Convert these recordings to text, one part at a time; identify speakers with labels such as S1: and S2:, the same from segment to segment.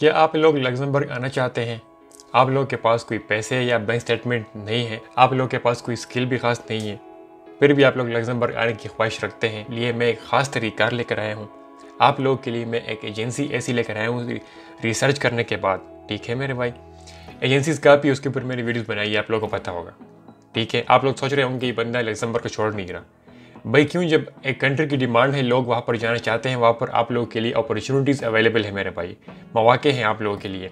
S1: क्या आप लोग लग्जमबर्ग आना चाहते हैं आप लोग के पास कोई पैसे या बैंक स्टेटमेंट नहीं है आप लोग के पास कोई स्किल भी खास नहीं है फिर भी आप लोग लग्जमबर्ग आने की ख्वाहिश रखते हैं लिए मैं एक ख़ास तरीकार लेकर आया हूँ आप लोग के लिए मैं एक एजेंसी ऐसी लेकर आया हूँ रिसर्च करने के बाद ठीक है मेरे भाई एजेंसीज़ का भी उसके ऊपर मैंने वीडियोज़ बनाई है आप लोगों को पता होगा ठीक है आप लोग सोच रहे होंगे ये बंदा लग्जमबर्ग को छोड़ नहीं रहा भाई क्यों जब एक कंट्री की डिमांड है लोग वहाँ पर जाना चाहते हैं वहाँ पर आप लोगों के लिए अपॉर्चुनिटीज़ अवेलेबल है मेरे भाई मौाक़े हैं आप लोगों के लिए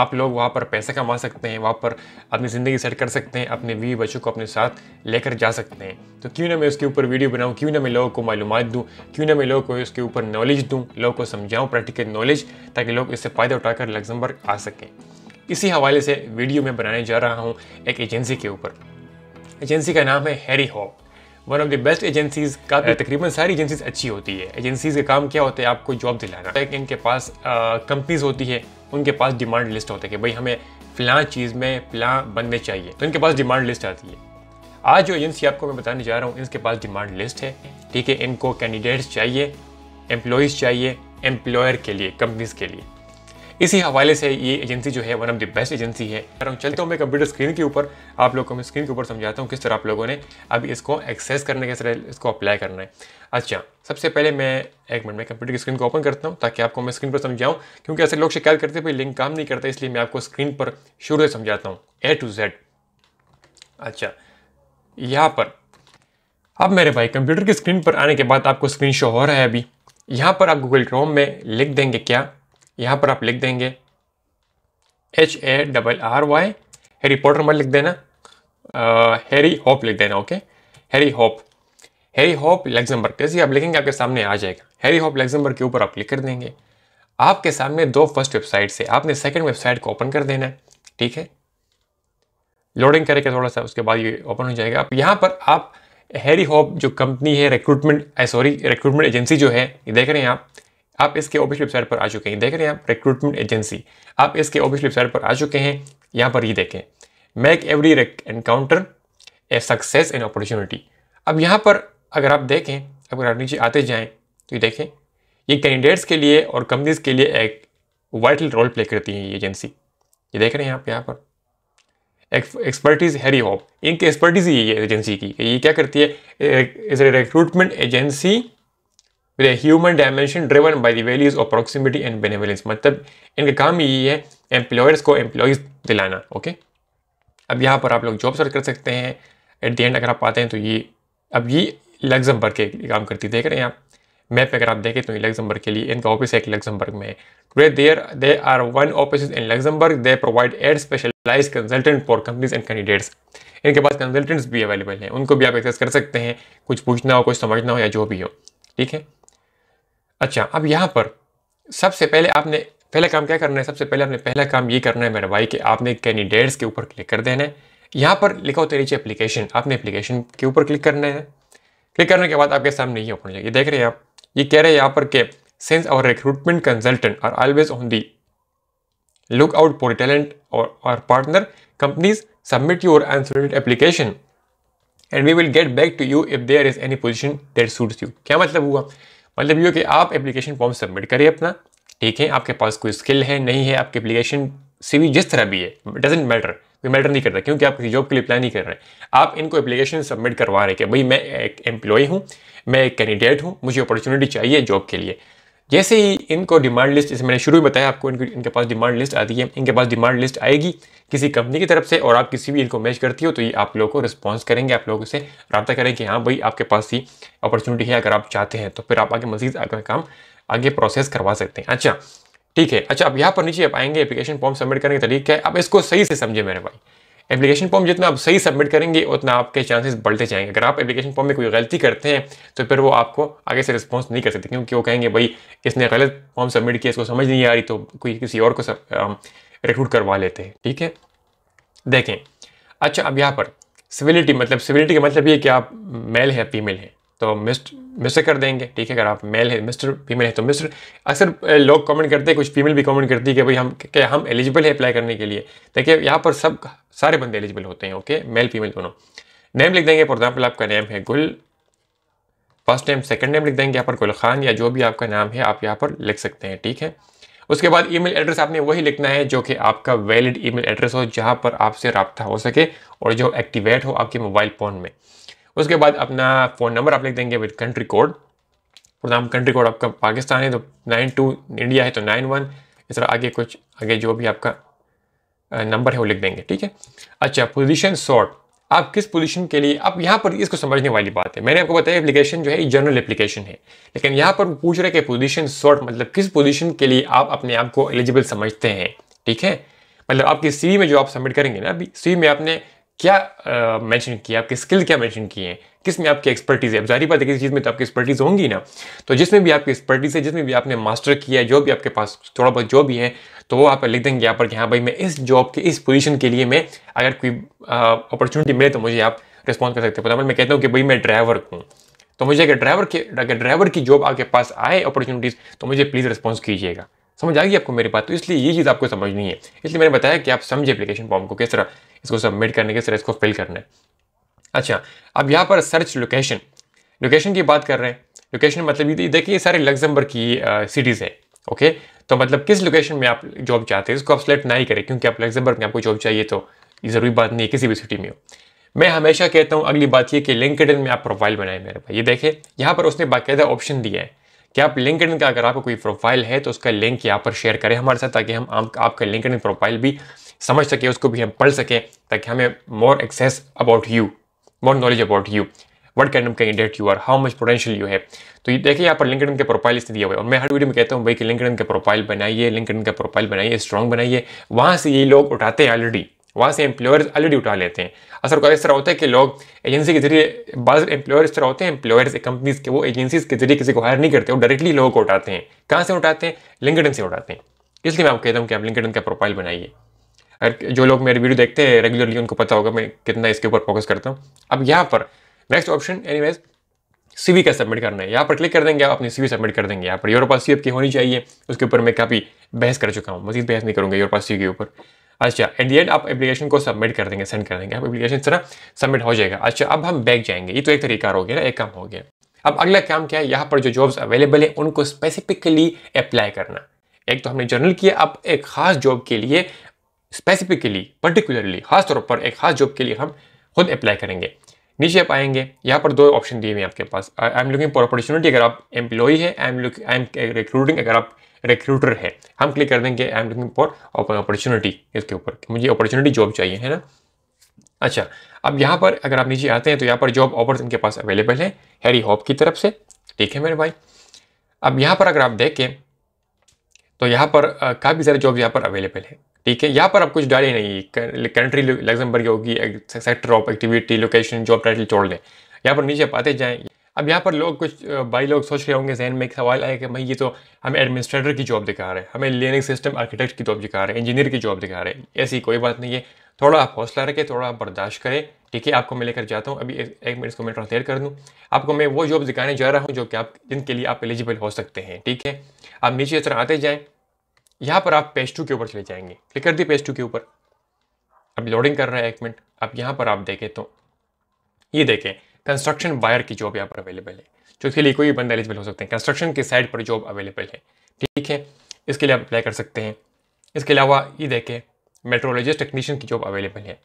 S1: आप लोग वहाँ पर पैसा कमा सकते हैं वहाँ पर अपनी ज़िंदगी सेट कर सकते हैं अपने बीवी बच्चों को अपने साथ लेकर जा सकते हैं तो क्यों ना मैं उसके ऊपर वीडियो बनाऊँ क्यों ना मैं लोगों को मालूम दूँ क्यों ना मैं लोगों को उसके ऊपर नॉलेज दूँ लोगों को समझाऊँ प्रैक्टिकल नॉलेज ताकि लोग इससे फ़ायदा उठाकर लग्जमबर्ग आ सकें इसी हवाले से वीडियो में बनाने जा रहा हूँ एक एजेंसी के ऊपर एजेंसी का नाम है Harry Hope one of the best agencies का तकरीबन सारी एजेंसीज अच्छी होती है एजेंसीज का काम क्या होता है आपको जॉब दिलाना तो इनके पास कंपनीज होती है उनके पास डिमांड लिस्ट होता है कि भाई हमें फिलहाल चीज़ में फिलहाल बनने चाहिए तो इनके पास डिमांड लिस्ट आती है आज जो एजेंसी आपको मैं बताने जा रहा हूँ इनके पास डिमांड लिस्ट है ठीक है इनको कैंडिडेट्स चाहिए एम्प्लॉयज़ चाहिए एम्प्लॉयर के लिए कंपनीज़ के लिए इसी हवाले से ये एजेंसी जो है one of the best agency है चलता हूँ मैं कंप्यूटर स्क्रीन के ऊपर आप लोगों को मैं स्क्रीन के ऊपर समझाता हूँ किस तरह आप लोगों ने अब इसको एक्सेस करने के तरह इसको अप्लाई करना है अच्छा सबसे पहले मैं एक मिनट में कंप्यूटर की स्क्रीन को ओपन करता हूँ ताकि आपको मैं स्क्रीन पर समझाऊँ क्योंकि ऐसे लोग शिकायत करते भाई लिंक काम नहीं करता इसलिए मैं आपको स्क्रीन पर शुरू से समझाता हूँ ए टू जेड अच्छा यहाँ पर अब मेरे भाई कंप्यूटर की स्क्रीन पर आने के बाद आपको स्क्रीन शो हो रहा है अभी यहाँ पर आप गूगल क्रोम में लिख देंगे क्या यहाँ पर आप लिख देंगे H A double R Y Harry Potter मत लिख देना हैरी होप लिख देना okay Harry Hope Harry Hope Luxembourg कैसे आप लिखेंगे आपके सामने आ जाएगा हैरी होप लेग्जम्बर के ऊपर आप क्लिक कर देंगे आपके सामने दो फर्स्ट वेबसाइट से आपने सेकेंड वेबसाइट को ओपन कर देना है ठीक है लोडिंग करके थोड़ा सा उसके बाद ये ओपन हो जाएगा आप यहाँ पर आप हैरी होप जो कंपनी है रिक्रूटमेंट सॉरी रिक्रूटमेंट एजेंसी जो है ये देख रहे हैं आप आप इसके ऑफिस वेबसाइट पर आ चुके हैं देख रहे हैं आप रिक्रूटमेंट एजेंसी आप इसके ऑफिस वेबसाइट पर आ चुके हैं यहाँ पर ये देखें make every encounter a success and opportunity अब यहाँ पर अगर आप देखें अगर आप नीचे आते जाएँ तो ये देखें ये कैंडिडेट्स के लिए और कंपनीज के लिए एक वाइटल रोल प्ले करती है ये एजेंसी ये देख रहे हैं आप यहाँ पर एक्सपर्टीज़ हैरी हॉप इनकी एक्सपर्टीज़ ही है एजेंसी की ये क्या करती है recruitment agency with a human dimension driven by the values of proximity and benevolence मतलब इनका काम यही है एम्प्लॉयर्स को एम्प्लॉयज़ दिलाना ओके अब यहाँ पर आप लोग जॉब सर्च कर सकते हैं एट दी एंड अगर आप पाते हैं तो ये अब ये लग्जमबर्ग के काम करती देख रहे हैं आप मैप अगर आप देखें तो ये लग्जमबर्ग के लिए इनका ऑफिस एक लग्जमबर्ग में है today there they are one office in Luxembourg they provided specialised consultant for companies and candidates इनके पास कंसल्टेंट्स भी अवेलेबल हैं उनको भी आप एक्सेस कर सकते हैं कुछ पूछना हो कुछ समझना हो या जो भी हो ठीक है अच्छा अब यहाँ पर सबसे पहले आपने पहला काम क्या करना है सबसे पहले आपने पहला काम ये करना है मेरे भाई कि आपने कैंडिडेट्स के ऊपर क्लिक कर देना है यहाँ पर लिखा होता है नीचे एप्लीकेशन आपने एप्लीकेशन के ऊपर क्लिक करना है क्लिक करने के बाद आपके सामने ये ओपन हो जाएगी देख रहे हैं आप ये कह रहे हैं यहाँ पर के सिंस और recruitment consultant are always on the look out for talent और partner companies submit your unsolicited application and we will get back to you if there is any position that suits you क्या मतलब हुआ मतलब ये कि आप application form submit करिए अपना ठीक है आपके पास कोई स्किल है नहीं है आपकी एप्लीकेशन सी जिस तरह भी है डजेंट मैटर कोई मैटर नहीं करता क्योंकि आप किसी जॉब के लिए प्लान नहीं कर रहे आप इनको एप्लीकेशन सबमिट करवा रहे कि भाई मैं एक एम्प्लॉय हूँ मैं एक कैंडिडेट हूँ मुझे अपॉर्चुनिटी चाहिए जॉब के लिए जैसे ही इनको डिमांड लिस्ट जैसे मैंने शुरू में बताया आपको इनके इनके पास डिमांड लिस्ट आती है इनके पास डिमांड लिस्ट आएगी किसी कंपनी की तरफ से और आप किसी भी इनको मैच करती हो तो ये आप लोगों को रिस्पॉन्स करेंगे आप लोगों से रबा करें कि हाँ भाई आपके पास ही अपॉर्चुनिटी है अगर आप चाहते हैं तो फिर आप आगे मजीद आपका काम आगे प्रोसेस करवा सकते हैं अच्छा ठीक है अच्छा अब यहाँ पर नीचे आप आएंगे एप्लीकेशन फॉर्म सबमिट करने का तरीका है अब इसको सही से समझे मेरे भाई एप्लीकेशन फॉर्म जितना आप सही सबमिट करेंगे उतना आपके चांसेस बढ़ते जाएंगे अगर आप एप्लीकेशन फॉर्म में कोई गलती करते हैं तो फिर वो आपको आगे से रिस्पॉन्स नहीं कर सकते क्योंकि वो कहेंगे भाई इसने गलत फॉर्म सबमिट किया इसको समझ नहीं आ रही तो कोई किसी और को रिक्रूट करवा लेते हैं ठीक है देखें अच्छा अब यहाँ पर सिविलिटी मतलब सिविलिटी का मतलब ये कि आप मेल हैं फीमेल हैं तो मिस्टर मिस्टर कर देंगे ठीक है अगर आप मेल है मिस्टर फीमेल है तो मिस्टर अक्सर लोग कमेंट करते हैं कुछ फीमेल भी कमेंट करती है कि भाई हम क्या हम एलिजिबल है अप्लाई करने के लिए देखिए यहाँ पर सब सारे बंदे एलिजिबल होते हैं ओके मेल फीमेल दोनों नेम लिख देंगे फॉर एग्जाम्पल आपका नेम है गुल फर्स्ट नेम सेकेंड नेम लिख देंगे यहाँ पर गुल खान या जो भी आपका नाम है आप यहाँ पर लिख सकते हैं ठीक है उसके बाद ई एड्रेस आपने वही लिखना है जो कि आपका वैलिड ई एड्रेस हो जहाँ पर आपसे रबता हो सके और जो एक्टिवेट हो आपके मोबाइल फ़ोन में उसके बाद अपना फ़ोन नंबर आप लिख देंगे विद कंट्री कोड नाम कंट्री कोड आपका पाकिस्तान है तो नाइन टू इंडिया है तो नाइन वन इस तरह आगे कुछ आगे जो भी आपका नंबर है वो लिख देंगे ठीक है अच्छा पोजीशन शॉर्ट आप किस पोजीशन के लिए आप यहाँ पर इसको समझने वाली बात है मैंने आपको बताया एप्लीकेशन जो है जनरल एप्लीकेशन है लेकिन यहाँ पर पूछ रहे कि पोजीशन शॉर्ट मतलब किस पोजीशन के लिए आप अपने आप को एलिजिबल समझते हैं ठीक है मतलब आपकी सी में जो आप सबमिट करेंगे ना अभी सी में आपने क्या मेंशन किया आपके स्किल क्या मेंशन किए हैं किस में आपकी एक्सपर्टीज़ है अब जारी बात है किसी चीज़ में तो आपकी एक्सपर्टीज़ होंगी ना तो जिसमें भी आपकी एक्सपर्टीज़ है जिसमें भी आपने मास्टर किया है जो भी आपके पास थोड़ा बहुत जो भी है तो वो आप लिख देंगे यहाँ पर कि हाँ भाई मैं इस जॉब के इस पोजीशन के लिए मैं अगर कोई अपॉर्चुनिटी मिले तो मुझे आप रिस्पॉन्स कर सकते हैं मैं कहता हूँ कि भाई मैं ड्राइवर हूँ तो मुझे अगर ड्राइवर के अगर ड्राइवर की जॉब आपके पास आए अपॉर्चुनिटीज़ तो मुझे प्लीज़ रिस्पॉन्स कीजिएगा समझ आएगी आपको मेरी बात तो इसलिए ये चीज़ तो आपको समझनी है इसलिए मैंने बताया कि आप समझे एप्लीकेशन फॉर्म को किस तरह इसको सबमिट करने किस तरह इसको फिल करना है अच्छा अब यहाँ पर सर्च लोकेशन लोकेशन की बात कर रहे हैं लोकेशन मतलब ये देखिए सारे लग्जमबर्ग की सिटीज़ है ओके तो मतलब किस लोकेशन में आप जॉब चाहते हैं इसको आप सेलेक्ट ना ही करें क्योंकि आप लग्जमबर्ग में आपको जॉब चाहिए तो ज़रूरी बात नहीं है किसी भी सिटी में हो मैं हमेशा कहता हूँ अगली बात यह कि लिंकड में आप प्रोफाइल बनाए मेरे भाई ये देखें यहाँ पर उसने बाकायदा ऑप्शन दिया है कि आप लिंकड का अगर आपको कोई प्रोफाइल है तो उसका लिंक यहाँ पर शेयर करें हमारे साथ ताकि हम आप, आपका इन प्रोफाइल भी समझ सकें उसको भी हम पढ़ सकें ताकि हमें more access about you more knowledge about you what can candidate you are how much potential you है तो ये देखिए यहाँ पर लिंकड के प्रोफाइल इसने दिया हुआ है और मैं हर वीडियो में कहता हूँ भाई कि लिंकड इनके प्रोफाइल बनाइए लिंक का प्रोफाइल बनाइए स्ट्रॉन्ग बनाइए वहाँ से ये लोग उठाते हैं ऑलरेडी वहाँ से एम्प्लॉयर्स अलरेडी उठा लेते हैं असर का इस तरह होता है कि लोग एजेंसी के जरिए बाज एम्प्लॉयर इस तरह होते हैं एम्प्लॉयर्स कंपनीज के वो एजेंसीज के जरिए किसी को हायर नहीं करते वो डायरेक्टली लोगों को उठाते हैं कहाँ से उठाते हैं लिंकडन से उठाते हैं इसलिए मैं आपको कहता हूँ कि आप लिंकडन का प्रोफाइल बनाइए अगर जो लोग मेरी वीडियो देखते हैं रेगुलरली उनको पता होगा मैं कितना इसके ऊपर फोकस करता हूँ अब यहाँ पर नेक्स्ट ऑप्शन एनी वेज सी का सबमिट करना है यहाँ पर क्लिक कर देंगे आप अपनी वी सबमिट कर देंगे यहाँ पर योर पास सी की होनी चाहिए उसके ऊपर मैं काफ़ी बहस कर चुका हूँ मजीद बहस नहीं करूँगा योर पास सी के ऊपर अच्छा दी एंड आप एप्लीकेशन को सबमिट कर देंगे सेंड कर देंगे आप एप्लीकेशन इस तरह सबमिट हो जाएगा अच्छा अब हम बैक जाएंगे ये तो एक तरीका हो गया ना एक काम हो गया अब अगला काम क्या है यहाँ पर जो जॉब्स अवेलेबल है उनको स्पेसिफिकली अप्लाई करना एक तो हमने जर्नल किया अब एक खास जॉब के लिए स्पेसिफिकली पर्टिकुलरली खास तौर पर एक खास जॉब के लिए हम खुद अप्लाई करेंगे नीचे आप आएंगे यहाँ पर दो ऑप्शन दिए हुए हैं आपके पास I am looking for opportunity अगर आप एम्प्लॉई है I am look I am recruiting अगर आप रिक्रूटर है हम क्लिक कर देंगे I am looking for opportunity इसके ऊपर मुझे अपॉर्चुनिटी जॉब चाहिए है ना अच्छा अब यहाँ पर अगर आप नीचे आते हैं तो यहाँ पर जॉब ऑफर्स इनके पास अवेलेबल है हैरी हॉप की तरफ से ठीक है मेरे भाई अब यहाँ पर अगर आप देखें तो यहाँ पर काफ़ी सारे जॉब यहाँ पर अवेलेबल है ठीक है यहाँ पर आप कुछ डाले नहीं कंट्री लग्जमबर्ग होगी sector of activity location job title छोड़ दें यहाँ पर नीचे आप आते जाएँ अब यहाँ पर लोग कुछ भाई लोग सोच रहे होंगे जहन में एक सवाल आया कि भाई ये तो हमें एडमिनिस्ट्रेटर की जॉब दिखा रहे हैं हमें लेनिंग सिस्टम आर्किटेक्ट की जॉब दिखा रहे हैं इंजीनियर की जॉब दिखा रहे हैं ऐसी कोई बात नहीं है थोड़ा आप हौसला रखें थोड़ा आप बर्दाश्त करें ठीक है आपको मैं लेकर जाता हूँ अभी एक, मिनट इसको मैं ट्रांसलेट कर दूँ आपको मैं वो जॉब दिखाने जा रहा हूँ जो कि आप जिनके लिए आप एलिजिबल हो सकते हैं ठीक है आप नीचे इस तरह आते जाएँ यहाँ पर आप पेज टू के ऊपर चले जाएंगे क्लिक कर दिए पेज टू के ऊपर अब लोडिंग कर रहा है एक मिनट अब यहाँ पर आप देखें तो ये देखें कंस्ट्रक्शन वायर की जॉब यहाँ पर अवेलेबल है जो इसके लिए कोई भी बंदा एलिजिबल हो सकते हैं कंस्ट्रक्शन के साइड पर जॉब अवेलेबल है ठीक है इसके लिए आप अप्लाई कर सकते हैं इसके अलावा ये देखें मेट्रोलॉजिस्ट टेक्नीशियन की जॉब अवेलेबल है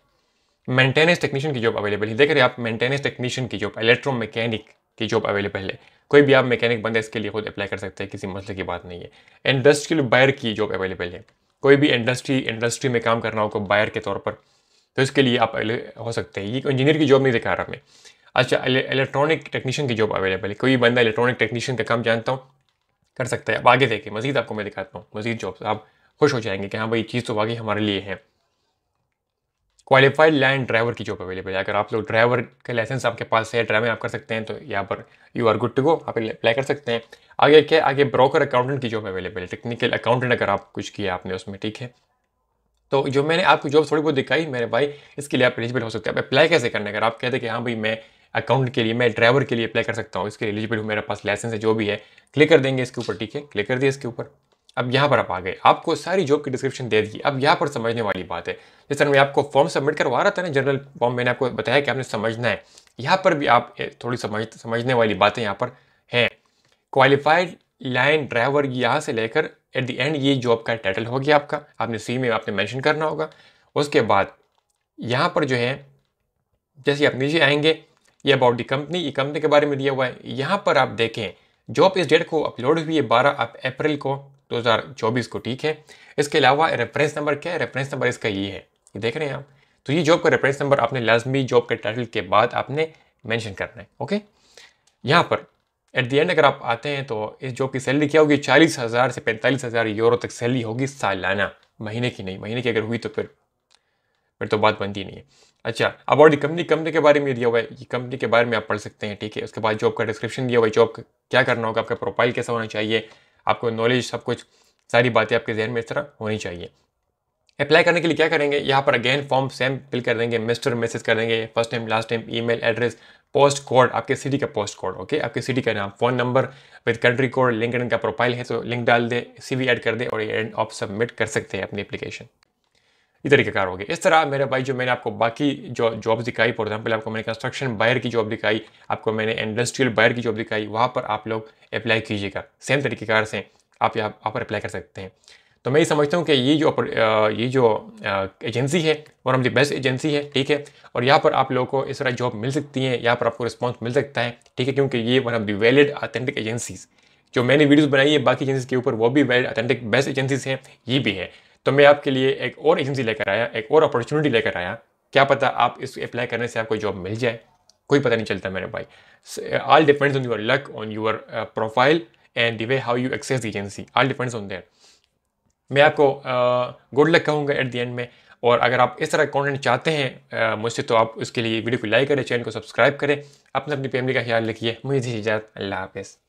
S1: मेंटेनेंस टेक्नीशियन की जॉब अवेलेबल है देख रहे आप मेंटेनेंस टेक्नीशियन की जॉब इलेक्ट्रो मैकेनिक की जॉब अवेलेबल है कोई भी आप मैकेनिक बंदा इसके लिए खुद अप्लाई कर सकते हैं किसी मसले की बात नहीं है इंडस्ट्रियल बायर की जॉब अवेलेबल है कोई भी इंडस्ट्री इंडस्ट्री में काम करना हो को बायर के तौर पर तो इसके लिए आप हो सकते हैं ये इंजीनियर की जॉब नहीं दिखा रहा मैं अच्छा इलेक्ट्रॉनिक टेक्नीशियन की जॉब अवेलेबल है कोई बंदा इलेक्ट्रॉनिक टेक्नीशियन का काम जानता हूँ कर सकता है अब आगे देखें मजीद आपको मैं दिखाता हूँ मजीद जॉब आप खुश हो जाएंगे कि हाँ भाई चीज़ तो वाकई हमारे लिए है क्वालिफाइड लैंड ड्राइवर की जॉब अवेलेबल है अगर आप लोग ड्राइवर का लाइसेंस आपके पास है ड्राइविंग आप कर सकते हैं तो यहाँ पर you are good to go आप अप्लाई कर सकते हैं आगे क्या आगे ब्रोकर अकाउंटेंट की जॉब अवेलेबल है टेक्निकल अकाउंटेंट अगर आप कुछ किया आपने उसमें ठीक है तो जो मैंने आपको जॉब थोड़ी बहुत दिखाई मेरे भाई इसके लिए आप एलिजिबल हो सकते हैं अब अप्लाई कैसे करना अगर आप कहते हैं कि हाँ भाई मैं अकाउंट के लिए मैं ड्राइवर के लिए अप्लाई कर सकता हूँ इसके एलिजिबल हूँ मेरे पास लाइसेंस है जो भी है क्लिक कर देंगे इसके ऊपर ठीक है क्लिक कर दिए इसके ऊपर अब यहाँ पर आप आ गए आपको सारी जॉब की डिस्क्रिप्शन दे दी अब यहाँ पर समझने वाली बात है जिस तरह मैं आपको फॉर्म सबमिट करवा रहा था ना जनरल फॉर्म मैंने आपको बताया कि आपने समझना है यहाँ पर भी आप थोड़ी समझ समझने वाली बातें यहाँ पर हैं क्वालिफाइड लाइन ड्राइवर यहाँ से लेकर एट द एंड ये जॉब का टाइटल हो गया आपका आपने सी में आपने मैंशन करना होगा उसके बाद यहाँ पर जो है जैसे आप नीचे आएंगे ये अबाउट दी कंपनी ये कंपनी के बारे में दिया हुआ है यहाँ पर आप देखें जॉब इस डेट को अपलोड हुई है बारह अप्रैल को 2024 को ठीक है इसके अलावा रेफरेंस नंबर क्या है रेफरेंस नंबर इसका ये है ये देख रहे हैं आप तो ये जॉब का रेफरेंस नंबर आपने लाजमी जॉब के टाइटल के बाद आपने मैंशन करना है ओके यहाँ पर एट दी एंड अगर आप आते हैं तो इस जॉब की सैलरी क्या होगी चालीस हज़ार से पैंतालीस हज़ार यूरो तक सैलरी होगी सालाना महीने की नहीं महीने की अगर हुई तो फिर फिर तो बात बनती नहीं है अच्छा अब दी कंपनी कंपनी के बारे में दिया हुआ है ये कंपनी के बारे में आप पढ़ सकते हैं ठीक है उसके बाद जॉब का डिस्क्रिप्शन दिया हुआ है जॉब क्या करना होगा आपका प्रोफाइल कैसा होना चाहिए आपको नॉलेज सब कुछ सारी बातें आपके जहन में इस तरह होनी चाहिए अप्लाई करने के लिए क्या करेंगे यहाँ पर अगेन फॉर्म सेम फिल कर देंगे मिस्टर मैसेज कर देंगे first time last E email address post code आपके सिटी का पोस्ट कोड ओके आपके सिटी का नाम phone number with country code link का प्रोफाइल है तो लिंक डाल दे सीवी ऐड कर दे और ये एंड सबमिट कर सकते हैं अपनी एप्लीकेशन ये तरीकेकार हो गए इस तरह मेरे भाई जो मैंने आपको बाकी जो जॉब दिखाई फॉर एग्जाम्पल आपको मैंने कंस्ट्रक्शन बायर की जॉब दिखाई आपको मैंने इंडस्ट्रियल बायर की जॉब दिखाई वहाँ पर आप लोग अप्लाई कीजिएगा सेम तरीकेकार से आप यहाँ पर अप्लाई कर सकते हैं तो मैं ये समझता हूँ कि ये जो ये जो एजेंसी है one of the best agency है ठीक है और यहाँ पर आप लोगों को इस तरह जॉब मिल सकती है यहाँ पर आपको रिस्पॉन्स मिल सकता है ठीक है क्योंकि ये one of the valid authentic agencies जो मैंने वीडियोज़ बनाई है बाकी एजेंसी के ऊपर वो भी वैलिड अथेंटिक बेस्ट एजेंसीज हैं ये भी है तो मैं आपके लिए एक और एजेंसी लेकर आया एक और अपॉर्चुनिटी लेकर आया क्या पता आप इस अप्लाई करने से आपको जॉब मिल जाए कोई पता नहीं चलता मेरे भाई all depends on your luck on your profile and the way how you access the agency all depends on there मैं आपको गुड uh, लक कहूँगा एट द एंड में और अगर आप इस तरह कंटेंट चाहते हैं uh, मुझसे तो आप उसके लिए वीडियो को लाइक करें चैनल को सब्सक्राइब करें अपने अपनी फैमिली का ख्याल रखिए मुझे इजाज़त अल्लाह हाफिज़